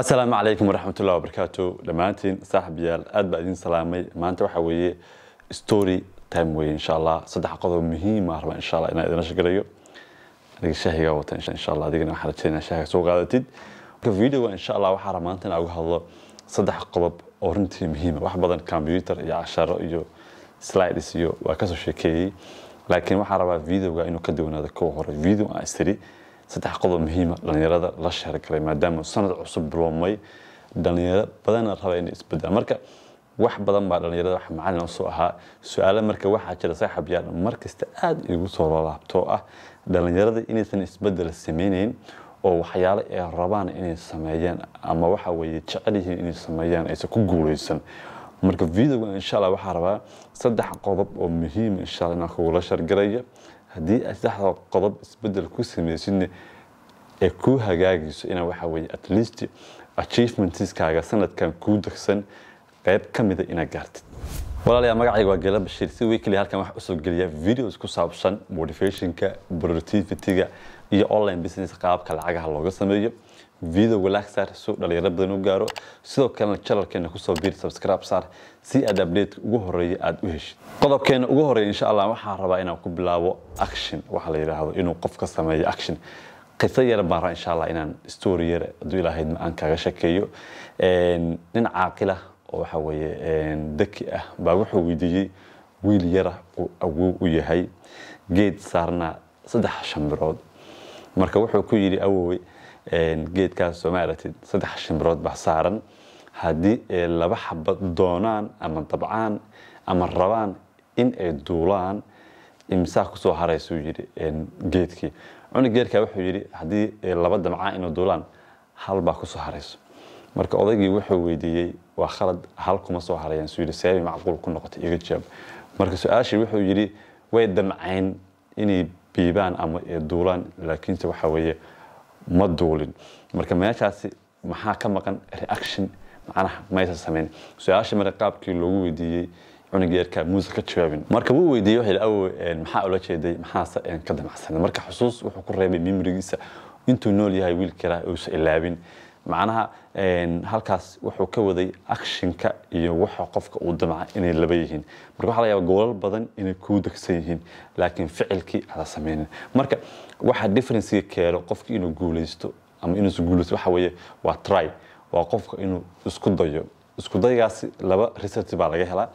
asalaamu calaykum waraxmatullahi wabarakaatu dhammaantiin saaxibayaal aad baa idiin salaamay maanta waxaa weeye story time weye insha allah saddex qodob muhiima ah, rabaa insha allah inaan idinla shagarayo aniga shaahigaa wata insha allah adigana waxaan rajaynaa shaahiga soo qaadatid videoga insha allah waxaa rabaa maanta inaan uga hadlo saddex qodob oo runtii muhiima ah. wax badan computer iyo casharo iyo slides iyo waa kasoo sheekeeyey laakiin waxaan rabaa videoga inuu ka duwanaado kuwa hore video aan istiri saddex qodob muhiima ah dhalinyarada la sheergalay maadaama sanad cusub biloomay dhalinyaro badana raba inay isbeddelaan marka wax badan baa dhalinyarada wax macalin usoo ahaa su-aale marka waxaa jira saaxib yaal mar igu soo lalaabtoo ah dhalinyarada inaysan isbedel samayneyn oo waxyaale ay rabaan inay sameeyaan ama waxa weeye jecel yihiin inay sameeyaan aysan ku guulaysan marka videoga insha waxaa rabaa saddex qodob oo muhiima ah insha inaan kugula shargaraya haddii aad saddexda qodob isbedel ku sameysidna ee kuu hagaagayso inaa waxaa at least achievementskaaga sanadkan kuu degsan qayb ka mida inaad gaartid walaalayaa magacayga waa gela bashiir si weekly halkan waxaa usoo geliya videos ku saabsan motivationka productivityga iyo online business qaabka lacagaha looga sameeyo videoga like saar soo dhalinyaro badan u gaaro sidoo kalena channelkeena kusoo biir subscribe saar si aad update ugu horeeya aad u heshid qodobkeena ugu horeeya insha allah waxaan rabaa inaan ku bilaabo action waxaa la yidhaahdo inuu qofka sameeyo action qiso yar baan rabaa insha allah inaan story yar hadduu ilaahayd aan kaaga shakeeyo nin caaqila oo waxa weeye daki ah baa wuxuu weydiiyey wiil yara uu awow u yahay geed saarnaa saddex shambirood marka wuxuu ku yidhi awowey geedkaas oo maaragtid saddex shimbirood baa saaran haddii ay eh, laba xaba doonaan ama dabcaan ama rabaan in ay duulaan imsaa kusoo haraysuu yidhi geedkii cunug geerkaa wuxuu yidhi haddii ay eh, laba damcaan inay duulaan hal baa kusoo harayso marka odaygii wuxuu weydiiyey waa khalad hal kuma soo harayaan suu yidhi seebay macquul ku noqotay iga jawaab marka su-aashii wuxuu yidhi way damcayn inay biibaan ama ay duulaan laakiinse waxa weeye ma duulin marka meeshaasi maxaa ka maqan reaction macnaha maysa samayn su-aasha mara qaabkii loogu weydiiyey cunug yeerka muusa ka jawaabin marka wuu weydiiyey waxa awow maxaa ula jeeday maxaase ka damacsanay marka xusuus wuxuu ku reebay mimrigiisa intuu nool yahay wiilkala uusa ilaabin macnaha halkaas wuxuu ka waday actionka iyo waxa qofka uu damca inay laba yihiin marka waxa laga goolal badan inay kuu degsan yihiin laakiin ficilkii aada sameynin marka waxa differencega keeno qofki inuu guuleysto ama inuusan guuleysto waxa weeye waa try waa qofka inuu isku dayo isku daygaasi laba result baa laga helaa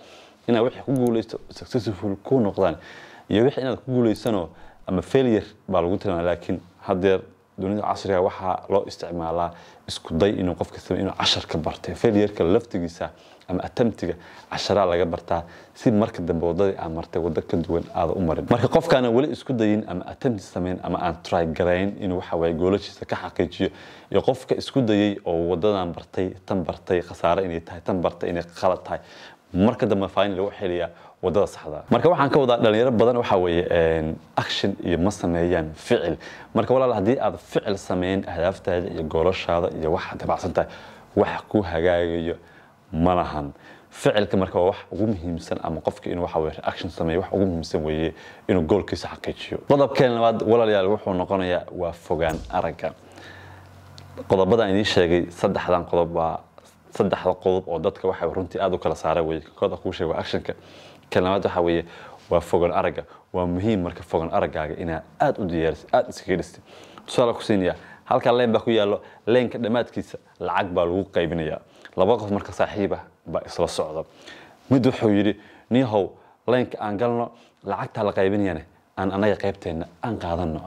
inaad wixii ku guuleysto successful ku noqdaan iyo wixii inaad ku guuleysanoo ama failure baa lagu tilmaama laakiin haddeer dunida casriga ah, waxaa loo isticmaalaa iskuday day inuu qofka inuu cashar ka barta failureka laftigiisa ama atamtiga casharaa laga bartaa si marka dambe wadadii aa martay wado ka duwan aada u marin marka qofkaana weli isku dayin ama atamti samayn ama aan try garayn inuu waxaway goolashiisa ka xaqiijiyo iyo qofka isku dayay oo wadadan bartay tan bartay khasaare inay tahay tan bartay inay qalad tahay marka dambe fine lagu xiliya wadada saxda marka waxaan ka wadaa dhalinyaro badan waxa weeye action iyo ma sameeyaan ficil marka walaal haddii aad ficil sameyn ahdaaftaada iyo goolashaada iyo waxaad dabacsantahay wax ku hagaagayo ma lahan ficilka marka waa wax ugu muhiimsan ama qofka inuu waxa weeye action sameeyo wax ugu muhiimsan weeye inuu goolkiisa xaqiijiyo qodobkeen labaad walaalayaal wuxuu noqonayaa waa fogaan aragga qodobadan idiin sheegay saddexdan qodob waa saddexda qodob oo dadka waxa runtii aad u kala saara weye koda kuu sheeg waa actionka ka labaad waxa weeye waa fogan aragga waa muhiim marka fogan araggaaga inaa aad u diyaarisid aad iskaga dhistid tusaale ku siinayaa halkaa leen baa ku yaallo leenka dhammaadkiisa lacag baa lagu qaybinayaa laba qof marka saaxiiba baa isla socda mid wuxuu yidhi niyahow leenka aan galno lacagtaa la qaybinayane aan anaga qaybteena aan qaadano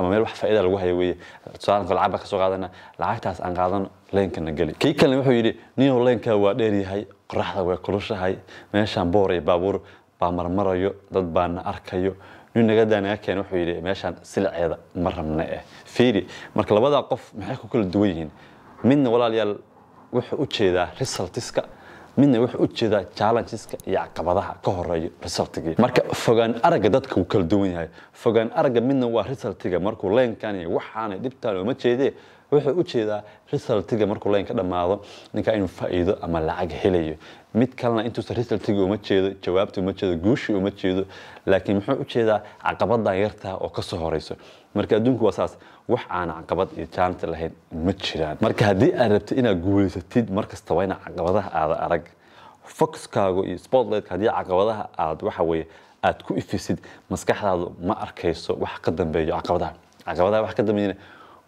ama meel wax faaida lagu hayo wey tusaalaanka lacaba kasoo qaadana lacagtaas aan qaadano leynkana geli kii kalena wuxuu yidhi niyow leynka waa dheeryahay qoraxda way kulushahay meeshaan boor iyo baabuur baa marmarayo dad baana arkayo nin nagadaa keen wuxuu yidhi meeshaan siliceeda ma rabna eh fiiri marka labadaa qof maxay ku kala duwan yihiin midna walaalayaal wuxuu u jeedaa risaltiska midna wuxuu u jeedaa jallengeska iyo caqabadaha ka horeeyo resultigii marka fogaan aragga dadka wuu kala duwan yahay fogaan aragga midna waa resultiga markuu leynkan iyo waxaana dhibtaan uma jeedee wuxuu u jeedaa resultiga markuu leyn ka dhammaado ninkaa inuu faa'iido ama lacag helayo mid kalena intuusan resultiga uma jeedo jawaabta uma jeedo guushii uma jeedo laakiin muxuu u jeedaa caqabaddan yartaa oo kasoo horeyso marka adduunku waa saas wax aan caqabad iyo jaant lahayn ma jiraan marka haddii aad rabto inaad guulaysatid mar kasta waa ina caqabadaha aada arag foxkaagu iyo sportlightka haddii caqabadaha aad waxa weeye aad ku ifisid maskaxdaadu ma arkayso wax ka dambeeyo caqabadaha caqabadaha wax ka dambeeyana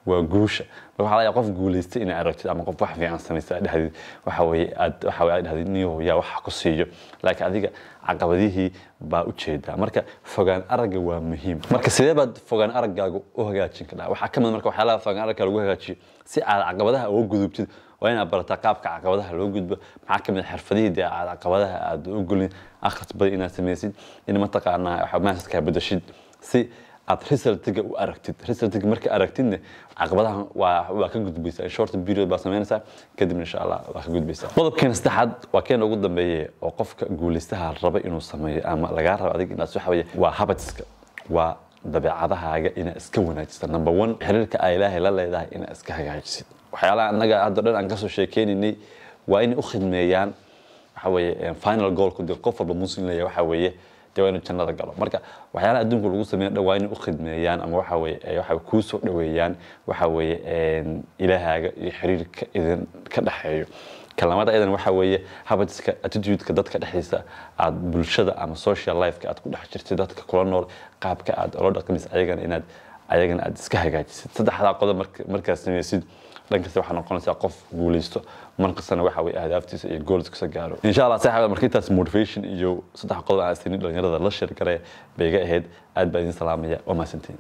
waa guusha waxa laga qof guulaystay inay aragtid ama qof wax fiican samaystay aad dhahdid waxa dhahdid niyow yaa wax ku siiyo laakiin adiga caqabadihii baa u jeedaa marka fogaan aragga waa muhiim marka sidee baad fogaan araggaaga u hagaajin kartaa waxaa ka mid ah marka waxyaalaha fogaan aragga lagu hagaajiyo si aad caqabadaha uga gudubtid waa inaad barataa qaabka caqabadaha loo gudbo maxaa ka ah xirfadihii dee aad caqabadaha aad u gulin akhris badi inaad samaysid in mataqaanaa maasadkaa bedashid si aad resultiga u aragtid resultiga marka aragtidna caqabadahan waa ka gudbaysaa short period baa samaynaysaa kadibna insha allah waa ka gudbaysaa qodobkeena saddexaad waa keena ugu dambeeye oo qofka guulaystaha raba inuu sameeyo ama lagaa rabo adiga inaad waxaweye waa habadska waa dabeecadahaaga inaa iska wanaajisa number one xiriirka aa ilaahay la leedahay inaa iska hagaajisid waxyaalaha annaga hadda dhan aan kasoo sheekeynaynay waa inay u khidmeeyaan waxaweye final goalku dee qof walba muslim leeya waxaa weeye waa inuu jannada galo marka waxyaalaha adduunka lagu sameeyo dhan waa inay u khidmeeyaan ama waxa weye waxa kuu soo dhoweeyaan waxa ilaahaaga iyo xiriirka idin ka dhexeeyo kalamada idan waxa weeye habajka attitudeka dadka dhexdiisa aad bulshada ama social lifeka aad ku dhex jirtid dadka kula nool qaabka aad olo dhaqmis ayagana inaad ayagana aad iska hagaajisid saddexdaa qodob markaad sameysid dhankasta waxaa noqonaysaa qof guuleysto markastana waxa wey ahdaaftiisa iyo goolskasa gaaro insha allah saaxibada marka intaas motivation iyo saddex qodob aan sinin dhalinyarada la shirgare bay iga ahayd aad baa idin salaamaya waa mahadsantiin